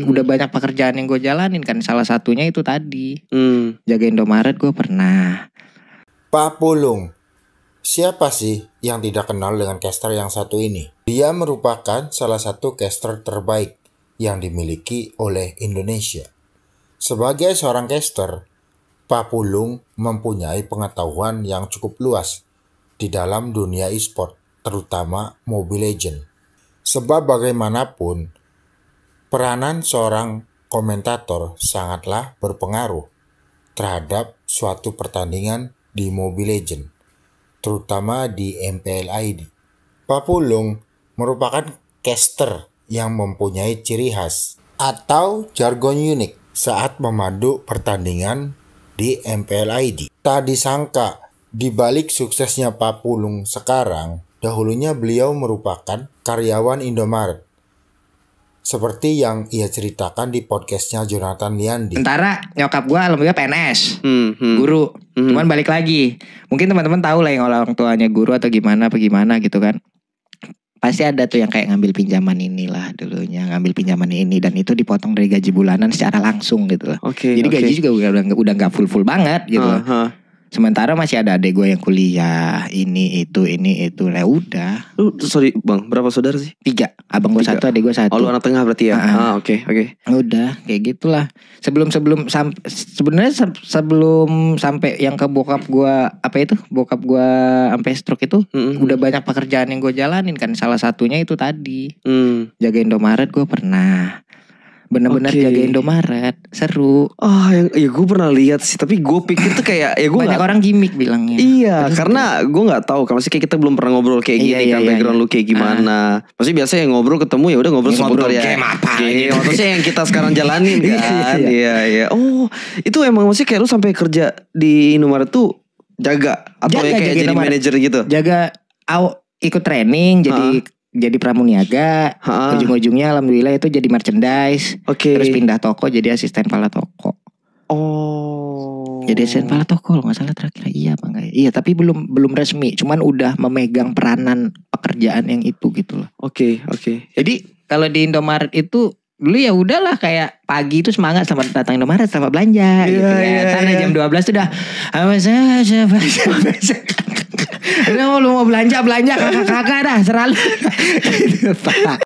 mm-hmm. udah banyak pekerjaan yang gue jalanin kan salah satunya itu tadi mm. jaga Indomaret gue pernah Pak Pulung Siapa sih yang tidak kenal dengan caster yang satu ini? Dia merupakan salah satu caster terbaik yang dimiliki oleh Indonesia. Sebagai seorang caster, Pak Pulung mempunyai pengetahuan yang cukup luas di dalam dunia e-sport, terutama Mobile legend Sebab bagaimanapun, Peranan seorang komentator sangatlah berpengaruh terhadap suatu pertandingan di Mobile Legend, terutama di MPL ID. Papulung merupakan caster yang mempunyai ciri khas atau jargon unik saat memandu pertandingan di MPL ID. Tak disangka, di balik suksesnya Papulung sekarang, dahulunya beliau merupakan karyawan Indomaret seperti yang ia ceritakan di podcastnya Jonathan Liandi. Tentara nyokap gue alhamdulillah PNS, hmm, hmm. guru. Hmm. Cuman balik lagi, mungkin teman-teman tahu lah yang orang tuanya guru atau gimana, apa gimana gitu kan. Pasti ada tuh yang kayak ngambil pinjaman inilah dulunya, ngambil pinjaman ini dan itu dipotong dari gaji bulanan secara langsung gitu loh. Okay, Jadi okay. gaji juga udah udah nggak full full banget gitu. Uh -huh. Sementara masih ada adik gue yang kuliah ini itu ini itu lah udah. Lu sorry bang, berapa saudara sih? Tiga. Abang gue satu, adik gue satu. Oh lu anak tengah berarti ya? Ah oke okay, oke. Okay. Udah kayak gitulah. Sebelum sebelum sam sebenarnya se sebelum sampai yang ke bokap gue apa itu bokap gue sampai stroke itu mm -hmm. udah banyak pekerjaan yang gue jalanin kan. Salah satunya itu tadi mm. jagain Indomaret gue pernah benar-benar okay. jagain Indomaret seru oh ya, ya gue pernah lihat sih tapi gue pikir tuh kayak ya gue banyak gak, orang gimmick bilangnya iya Terus karena gue nggak tahu kan sih kayak kita belum pernah ngobrol kayak iya, gini iya, kan iya, background iya. lu kayak iya. gimana uh. pasti biasa yang ngobrol ketemu ya udah ngobrol seputar ya game apa gitu. maksudnya yang kita sekarang jalanin kan iya, iya, iya iya oh itu emang masih kayak lu sampai kerja di Indomaret tuh jaga atau jaga, ya kayak jaga jadi manajer gitu jaga aw, ikut training jadi uh jadi pramuniaga, ujung-ujungnya alhamdulillah itu jadi merchandise. Oke. Okay. Terus pindah toko jadi asisten pala toko. Oh. Jadi asisten pala toko nggak salah terakhir iya apa enggak ya? Iya, tapi belum belum resmi, cuman udah memegang peranan pekerjaan yang itu gitu loh. Oke, okay, oke. Okay. Jadi kalau di Indomaret itu dulu ya udahlah kayak pagi itu semangat sama datang Indomaret sama belanja yeah, gitu kan. ya. Yeah, Karena yeah. jam 12 belas udah apa Lu mau belanja belanja kakak-kakak dah seralu. Gitu,